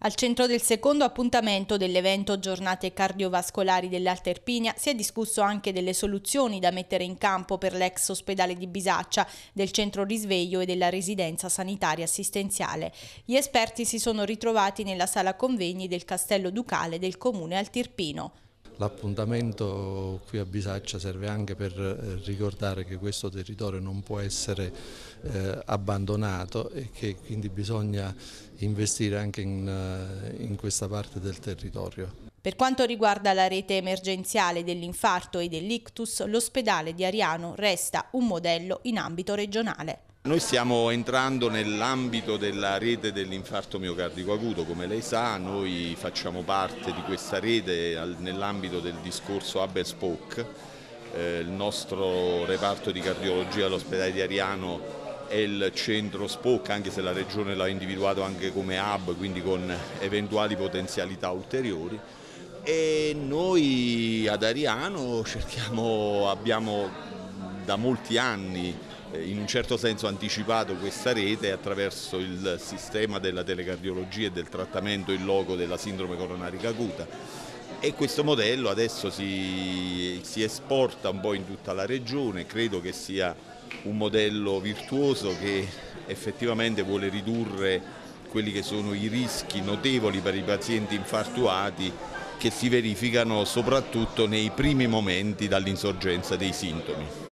Al centro del secondo appuntamento dell'evento Giornate Cardiovascolari dell'Alta Erpinia si è discusso anche delle soluzioni da mettere in campo per l'ex ospedale di Bisaccia, del centro risveglio e della residenza sanitaria assistenziale. Gli esperti si sono ritrovati nella sala convegni del Castello Ducale del comune Altirpino. L'appuntamento qui a Bisaccia serve anche per eh, ricordare che questo territorio non può essere eh, abbandonato e che quindi bisogna investire anche in, eh, in questa parte del territorio. Per quanto riguarda la rete emergenziale dell'infarto e dell'ictus, l'ospedale di Ariano resta un modello in ambito regionale. Noi stiamo entrando nell'ambito della rete dell'infarto miocardico acuto, come lei sa noi facciamo parte di questa rete nell'ambito del discorso Hub Spoke, eh, il nostro reparto di cardiologia all'ospedale di Ariano è il centro Spoke, anche se la regione l'ha individuato anche come hub, quindi con eventuali potenzialità ulteriori. E noi ad Ariano cerchiamo, abbiamo da molti anni eh, in un certo senso anticipato questa rete attraverso il sistema della telecardiologia e del trattamento in loco della sindrome coronarica acuta e questo modello adesso si, si, esporta un po' in tutta la regione, credo che sia un modello virtuoso che effettivamente vuole ridurre quelli che sono i rischi notevoli per i pazienti infartuati che si verificano soprattutto nei primi momenti dall'insorgenza dei sintomi.